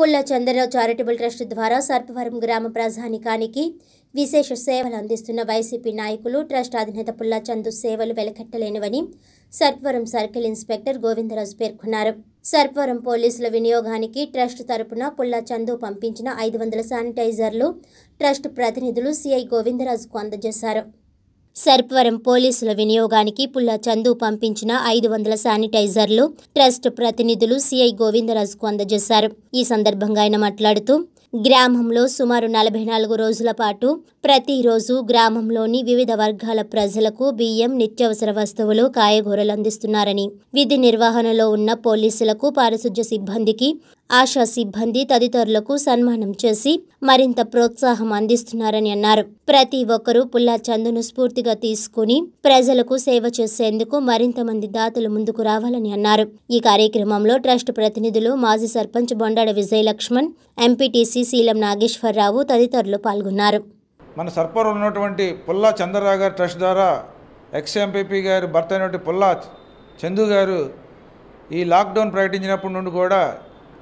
పుల్ల చందరరావు charitable trust ద్వారా సర్పవరం గ్రామ ప్రధానికానికి విశేష సేవలు అందిస్తున్న వైసీపీ నాయకులు ట్రస్ట్ అధినేత పుల్ల చందు సేవలు వెలకట్టలేనివని సర్పవరం సర్కిల్ ఇన్స్పెక్టర్ గోవిందరాజు పేర్కొన్నారు సర్పవరం పోలీసుల వినియోగానికి ట్రస్ట్ తరపున పుల్ల చందు పంపించిన ఐదు వందల శానిటైజర్లు ట్రస్ట్ ప్రతినిధులు సిఐ గోవిందరాజుకు అందజేశారు సర్పవరం పోలీసుల వినియోగానికి పుల్ల చందు పంపించిన ఐదు వందల శానిటైజర్లు ట్రస్ట్ ప్రతినిధులు సిఐ గోవిందరాజుకు అందజేశారు ఈ సందర్భంగా ఆయన మాట్లాడుతూ గ్రామంలో సుమారు నలభై నాలుగు రోజుల పాటు ప్రతిరోజు గ్రామంలోని వివిధ వర్గాల ప్రజలకు బియ్యం నిత్యావసర వస్తువులు కాయగూరలు అందిస్తున్నారని విధి నిర్వహణలో ఉన్న పోలీసులకు పారిశుధ్య సిబ్బందికి ఆశా సిబ్బంది తదితరులకు సన్మానం చేసి మరింత ప్రోత్సాహం అందిస్తున్నారని అన్నారు ప్రతి ఒక్కరూ పుల్లా చందును స్ఫూర్తిగా తీసుకుని ప్రజలకు సేవ చేసేందుకు మరింత మంది దాతలు ముందుకు రావాలని అన్నారు ఈ కార్యక్రమంలో ట్రస్ట్ ప్రతినిధులు మాజీ సర్పంచ్ బొండాడ విజయలక్ష్మణ్ ఎంపీటీసీ సీఎం నాగేశ్వరరావు తదితరులు పాల్గొన్నారు మన సర్పవరం ఉన్నటువంటి పుల్లా చంద్రరావు గారి ట్రస్ట్ ద్వారా ఎక్స్ ఎంపీపీ భర్త అయినటువంటి పుల్లా చందు గారు ఈ లాక్డౌన్ ప్రకటించినప్పటి నుండి కూడా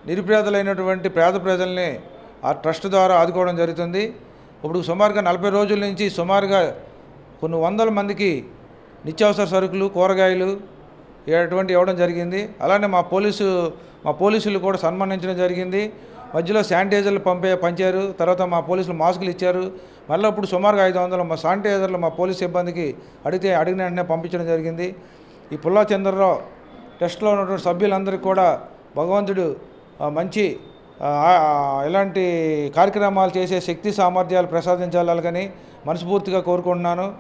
నిరుపేదలైనటువంటి పేద ప్రజల్ని ఆ ట్రస్ట్ ద్వారా ఆదుకోవడం జరుగుతుంది ఇప్పుడు సుమారుగా నలభై రోజుల నుంచి సుమారుగా కొన్ని వందల మందికి నిత్యావసర సరుకులు కూరగాయలు అటువంటి ఇవ్వడం జరిగింది అలానే మా పోలీసు మా పోలీసులు కూడా సన్మానించడం జరిగింది మధ్యలో శానిటైజర్లు పంపే పంచారు తర్వాత మా పోలీసులు మాస్కులు ఇచ్చారు మళ్ళీ అప్పుడు సుమారుగా ఐదు వందలు మా శానిటైజర్లు మా పోలీస్ సిబ్బందికి అడిగితే అడిగిన వెంటనే పంపించడం జరిగింది ఈ పుల్లా చంద్రరావు టెస్ట్లో ఉన్నటువంటి సభ్యులందరికీ కూడా భగవంతుడు మంచి ఇలాంటి కార్యక్రమాలు చేసే శక్తి సామర్థ్యాలు ప్రసాదించాలని మనస్ఫూర్తిగా కోరుకుంటున్నాను